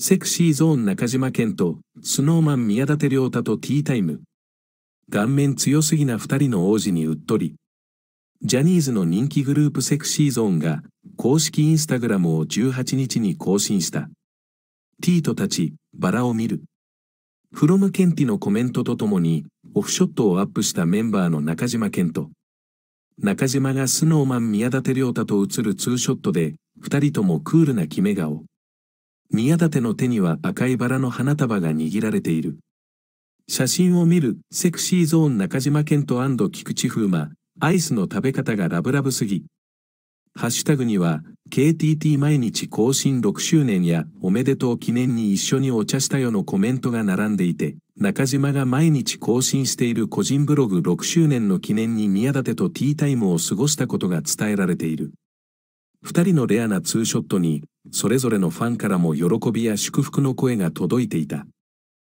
セクシーゾーン中島健と、スノーマン宮舘良太とティータイム。顔面強すぎな二人の王子にうっとり。ジャニーズの人気グループセクシーゾーンが、公式インスタグラムを18日に更新した。ティートたち、バラを見る。フロムケンティのコメントとともに、オフショットをアップしたメンバーの中島健と。中島がスノーマン宮舘良太と映るツーショットで、二人ともクールな決め顔。宮舘の手には赤いバラの花束が握られている。写真を見る、セクシーゾーン中島健人菊池風磨、アイスの食べ方がラブラブすぎ。ハッシュタグには、KTT 毎日更新6周年や、おめでとう記念に一緒にお茶したよのコメントが並んでいて、中島が毎日更新している個人ブログ6周年の記念に宮舘とティータイムを過ごしたことが伝えられている。2人のレアなツーショットに、それぞれのファンからも喜びや祝福の声が届いていた。